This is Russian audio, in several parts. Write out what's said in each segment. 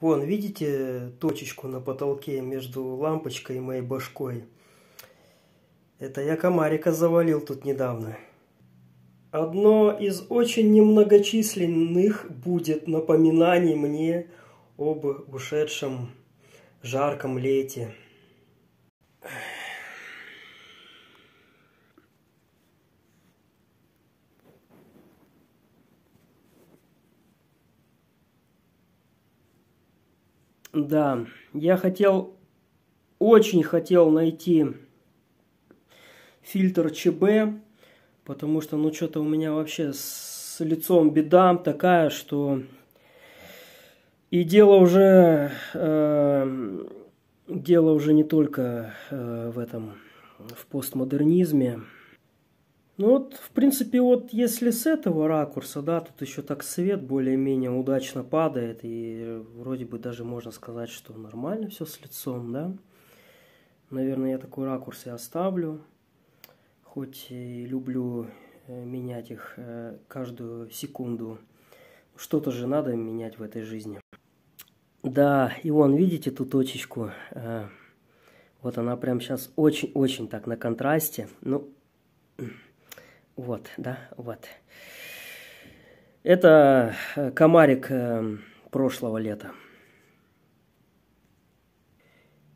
Вон, видите точечку на потолке между лампочкой и моей башкой? Это я комарика завалил тут недавно. Одно из очень немногочисленных будет напоминаний мне об ушедшем жарком лете. Да, я хотел, очень хотел найти фильтр ЧБ, потому что, ну, что-то у меня вообще с лицом беда такая, что и дело уже, э, дело уже не только э, в этом, в постмодернизме, ну вот, в принципе, вот если с этого ракурса, да, тут еще так свет более-менее удачно падает, и вроде бы даже можно сказать, что нормально все с лицом, да. Наверное, я такой ракурс и оставлю, хоть и люблю э, менять их э, каждую секунду. Что-то же надо менять в этой жизни. Да, и вон, видите ту точечку? Э, вот она прям сейчас очень-очень так на контрасте. Ну, вот, да, вот. Это э, комарик э, прошлого лета.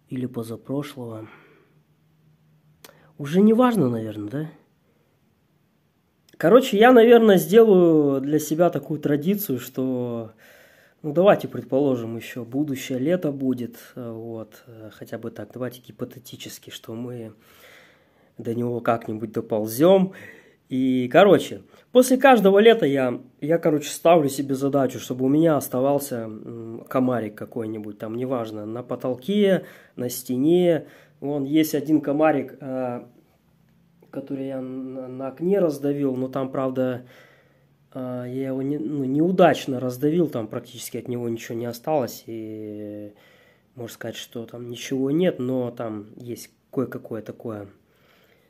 Или позапрошлого. Уже не важно, наверное, да? Короче, я, наверное, сделаю для себя такую традицию, что, ну, давайте, предположим, еще будущее лето будет, э, вот, хотя бы так, давайте гипотетически, что мы до него как-нибудь доползем, и, короче, после каждого лета я, я, короче, ставлю себе задачу, чтобы у меня оставался комарик какой-нибудь, там, неважно, на потолке, на стене. Вон есть один комарик, э, который я на окне раздавил, но там, правда, э, я его не, ну, неудачно раздавил, там практически от него ничего не осталось, и можно сказать, что там ничего нет, но там есть кое-какое такое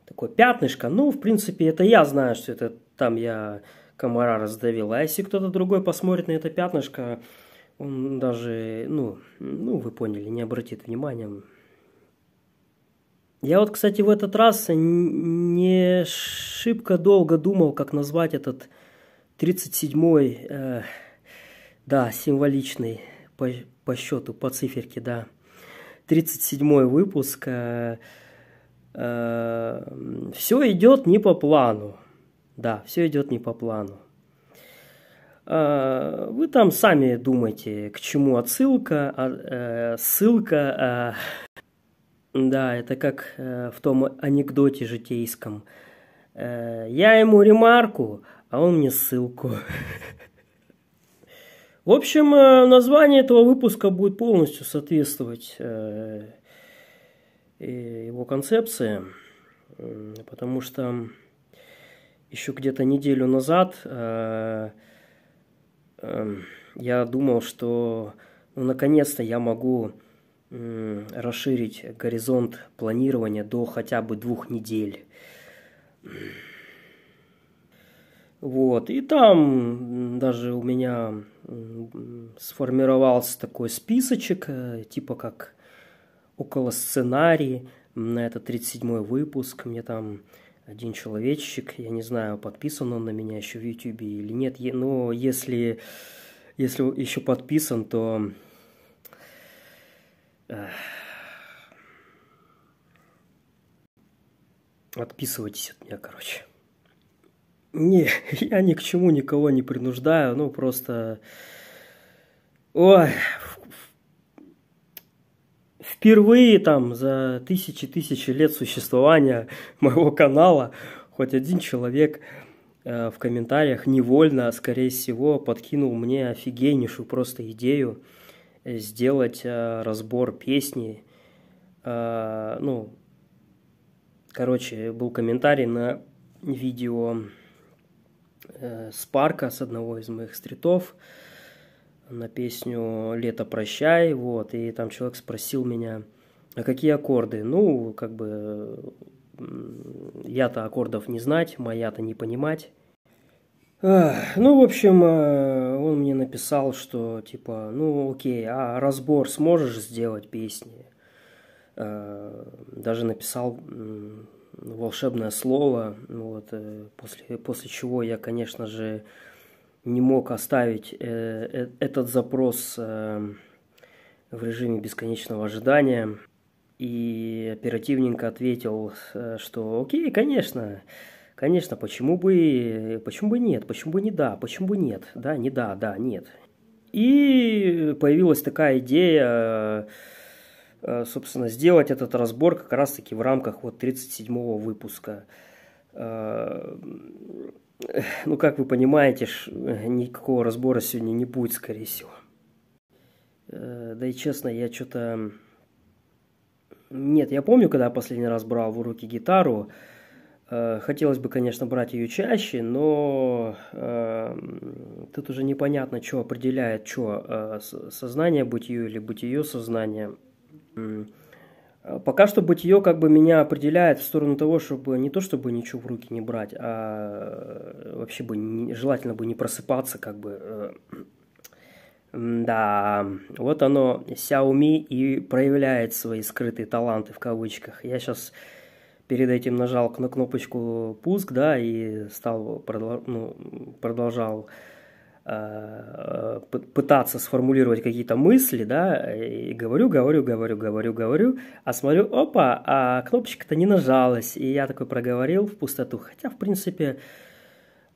такое пятнышко. Ну, в принципе, это я знаю, что это там я комара раздавил. А если кто-то другой посмотрит на это пятнышко, он даже, ну, ну, вы поняли, не обратит внимания. Я вот, кстати, в этот раз не шибко долго думал, как назвать этот 37-й, э, да, символичный по, по счету, по циферке, да, 37-й выпуск. Э, Э, все идет не по плану. Да, все идет не по плану. Э, вы там сами думайте, к чему отсылка, а, э, ссылка. да, это как в том анекдоте житейском. я ему ремарку, а он мне ссылку. В общем, название этого выпуска будет полностью соответствовать его концепция, потому что еще где-то неделю назад э, эм, я думал, что ну, наконец-то я могу расширить горизонт планирования до хотя бы двух недель. Вот, и там даже у меня сформировался такой списочек, э, типа как около сценарии на этот 37-й выпуск. Мне там один человечек, я не знаю, подписан он на меня еще в Ютубе или нет. Но если, если еще подписан, то... Отписывайтесь от меня, короче. Не, я ни к чему никого не принуждаю, ну просто... Ой, впервые там за тысячи-тысячи лет существования моего канала хоть один человек э, в комментариях невольно, скорее всего, подкинул мне офигеннейшую просто идею э, сделать э, разбор песни. ну, короче, был комментарий на видео Спарка с одного из моих стритов, на песню «Лето, прощай», вот, и там человек спросил меня, а какие аккорды? Ну, как бы, я-то аккордов не знать, моя-то не понимать. Ну, в общем, э, он мне написал, что, типа, ну, окей, а разбор сможешь сделать песни? Э, даже написал волшебное слово, вот, э, после, после чего я, конечно же, не мог оставить э, э, этот запрос э, в режиме бесконечного ожидания и оперативненько ответил, э, что окей, конечно, конечно, почему бы, почему бы нет, почему бы не да, почему бы нет, да, не да, да, нет. И появилась такая идея, э, собственно, сделать этот разбор как раз-таки в рамках вот 37-го выпуска – Э, ну, как вы понимаете, никакого разбора сегодня не будет, скорее всего. Э, да и честно, я что-то... Нет, я помню, когда я последний раз брал в руки гитару. Э, хотелось бы, конечно, брать ее чаще, но эм, тут уже непонятно, что определяет, что сознание быть ее или быть ее сознания. Э, пока что бытие как бы меня определяет в сторону того, чтобы не то чтобы ничего в руки не брать, а э, вообще бы не, желательно бы не просыпаться, как бы. Э, да, вот оно, Xiaomi и проявляет свои скрытые таланты в кавычках. Я сейчас перед этим нажал на кнопочку пуск, да, и стал, ну, продолжал пытаться сформулировать какие-то мысли, да, и говорю, говорю, говорю, говорю, говорю, а смотрю, опа, а кнопочка-то не нажалась, и я такой проговорил в пустоту. Хотя, в принципе,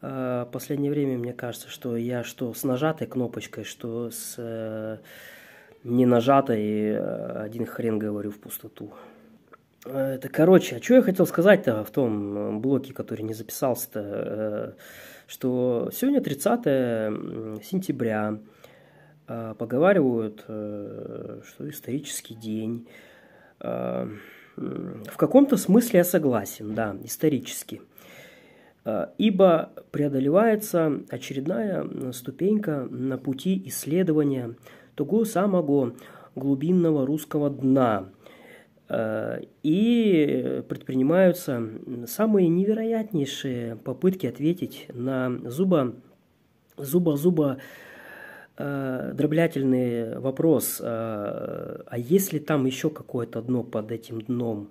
э, в последнее время мне кажется, что я что с нажатой кнопочкой, что с э, не нажатой, э, один хрен говорю в пустоту. Это, короче, а что я хотел сказать-то в том блоке, который не записался-то? что сегодня 30 сентября, а, поговаривают, э, что исторический день. А, в каком-то смысле я согласен, да, исторически. А, ибо преодолевается очередная ступенька на пути исследования того самого глубинного русского дна, Э, и предпринимаются самые невероятнейшие попытки ответить на зуба-зуба-зуба э, дроблятельный вопрос, э, а если там еще какое-то дно под этим дном,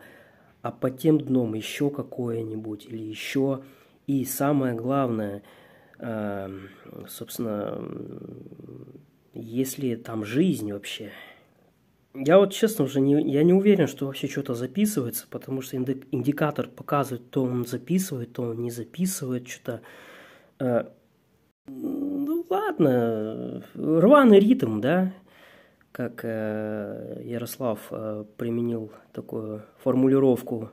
а под тем дном еще какое-нибудь или еще, и самое главное, собственно, если там жизнь вообще – я вот честно уже не, я не уверен, что вообще что-то записывается, потому что индикатор показывает, то он записывает, то он не записывает, что-то... Э, ну ладно, рваный ритм, да, как э, Ярослав э, применил такую формулировку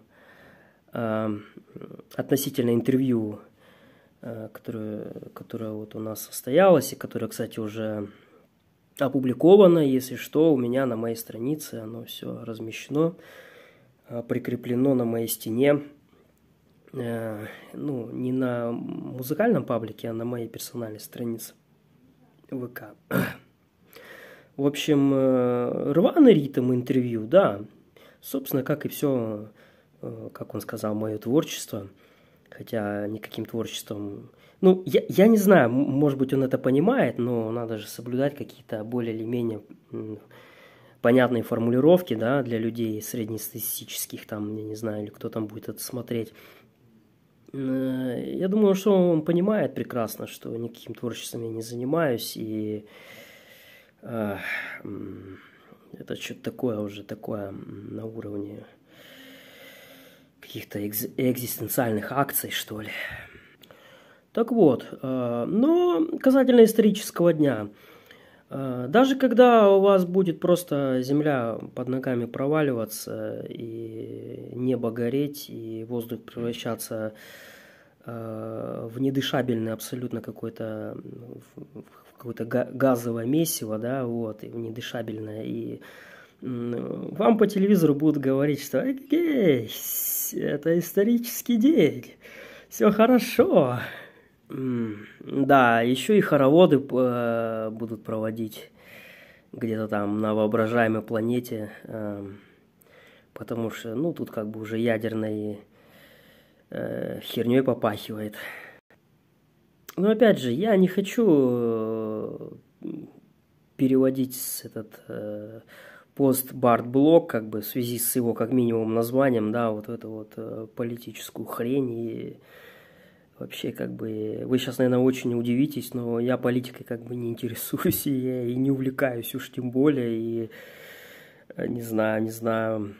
э, относительно интервью, э, которое, которое вот у нас состоялось, и которое, кстати, уже опубликовано. Если что, у меня на моей странице оно все размещено, а, прикреплено на моей стене. Э, ну, не на музыкальном паблике, а на моей персональной странице ВК. В общем, э, рваный ритм интервью, да. Собственно, как и все, э, как он сказал, мое творчество – хотя никаким творчеством... Ну, я, я не знаю, может быть, он это понимает, но надо же соблюдать какие-то более или менее понятные формулировки, да, для людей среднестатистических, там, я не знаю, или кто там будет это смотреть. Э, я думаю, что он понимает прекрасно, что никаким творчеством я не занимаюсь, и это что-то такое уже, такое на уровне каких-то экз экзистенциальных акций, что ли. Так вот, э, но касательно исторического дня. Э, даже когда у вас будет просто земля под ногами проваливаться, и небо гореть, и воздух превращаться э, в недышабельный абсолютно какой-то какое-то газовое месиво, да, вот, и недышабельное, и вам по телевизору будут говорить, что это исторический день, все хорошо». Да, еще и хороводы э, будут проводить где-то там на воображаемой планете, э, потому что, ну, тут как бы уже ядерной э, херней попахивает. Но опять же, я не хочу переводить этот постбарт-блок, как бы в связи с его как минимум названием, да, вот эту вот э, политическую хрень и вообще как бы... Вы сейчас, наверное, очень удивитесь, но я политикой как бы не интересуюсь, и я и не увлекаюсь уж тем более, и э, не знаю, не знаю,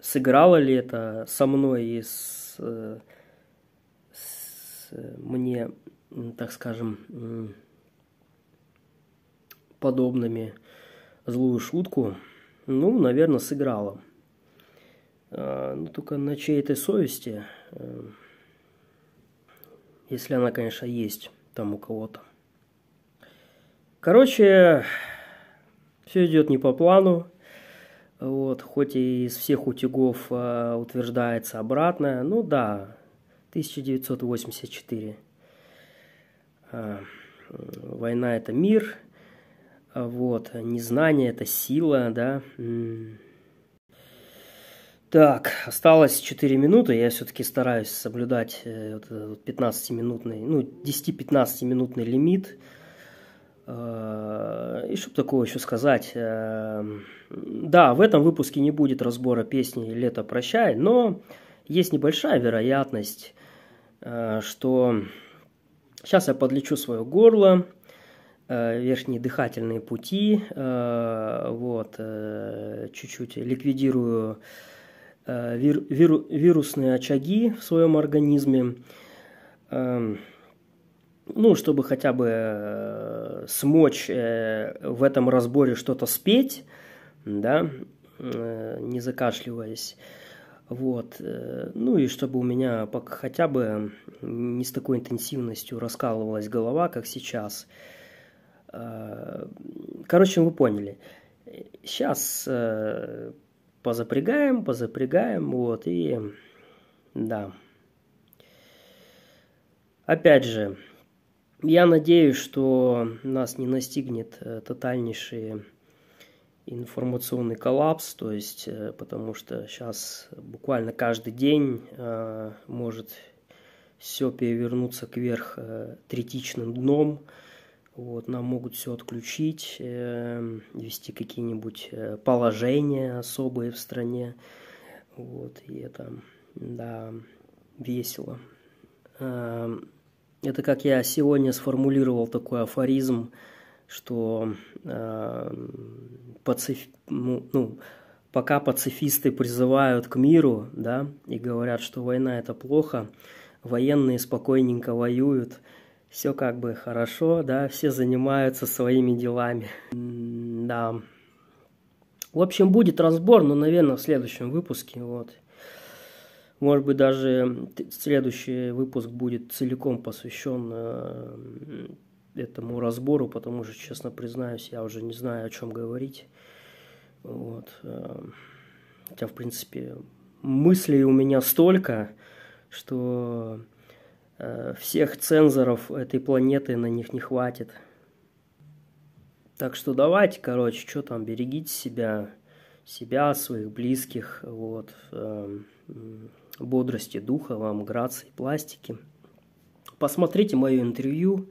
сыграло ли это со мной и с, э, с мне, так скажем, подобными злую шутку, ну, наверное, сыграла. А, ну, только на чьей-то совести, э, если она, конечно, есть там у кого-то. Короче, все идет не по плану. Вот, хоть и из всех утюгов э, утверждается обратное, ну да, 1984. Э, война это мир, а, вот, э, незнание – это сила, да. Так, осталось 4 минуты, я все-таки стараюсь соблюдать 15-минутный, э, ну, 10-15-минутный лимит. А, и чтобы такого еще сказать, э, да, в этом выпуске не будет разбора песни «Лето прощай», но есть небольшая вероятность, что сейчас я подлечу свое горло – Э, верхние дыхательные пути, э, вот, э, чуть-чуть ликвидирую вир, вир, вирусные очаги в своем организме, эм, ну, чтобы хотя бы смочь в этом разборе что-то спеть, да, не закашливаясь. Вот. Ну и чтобы у меня хотя бы не с такой интенсивностью раскалывалась голова, как сейчас. Э, короче, вы поняли. Сейчас э, позапрягаем, позапрягаем, вот, и да. Опять же, я надеюсь, что нас не настигнет э, тотальнейший информационный коллапс, то есть, потому что сейчас буквально каждый день может все перевернуться кверх третичным дном, вот, нам могут все отключить, эм, э, вести какие-нибудь положения особые в стране. Вот, и это, да, весело. Э, это как я сегодня сформулировал такой афоризм, что э, пациф... ну, ну, пока пацифисты призывают к миру, да, и говорят, что война это плохо, военные спокойненько воюют – все как бы хорошо, да, все занимаются своими делами. Да. В общем, будет разбор, но, наверное, в следующем выпуске, вот. Может быть, даже следующий выпуск будет целиком посвящен э, этому разбору, потому что, честно признаюсь, я уже не знаю, о чем говорить. Вот. Э, хотя, в принципе, мыслей у меня столько, что Э, всех цензоров этой планеты на них не хватит. Так что давайте, короче, что там, берегите себя, себя, своих близких, вот, эм, бодрости духа вам, грации, пластики. Посмотрите мое интервью,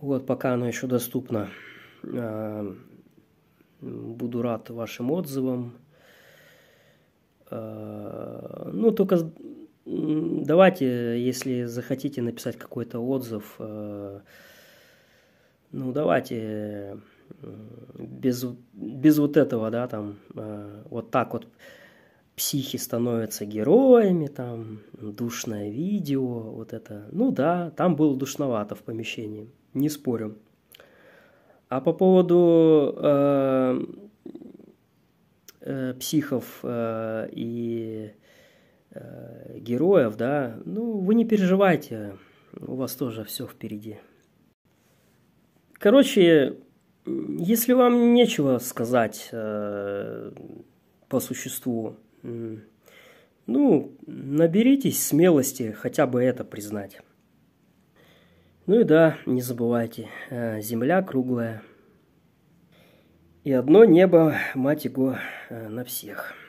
вот, пока оно еще доступно. Эм, буду рад вашим отзывам. Э, ну, только Давайте, если захотите написать какой-то отзыв, э, ну давайте без, без вот этого, да, там, э, вот так вот психи становятся героями, там, душное видео, вот это. Ну да, там было душновато в помещении, не спорю. А по поводу э, э, психов э, и э, героев, да, ну, вы не переживайте, у вас тоже все впереди. Короче, если вам нечего сказать э, по существу, э, ну, наберитесь смелости хотя бы это признать. Ну и да, не забывайте, э, земля круглая. И одно небо, мать его, э, на всех.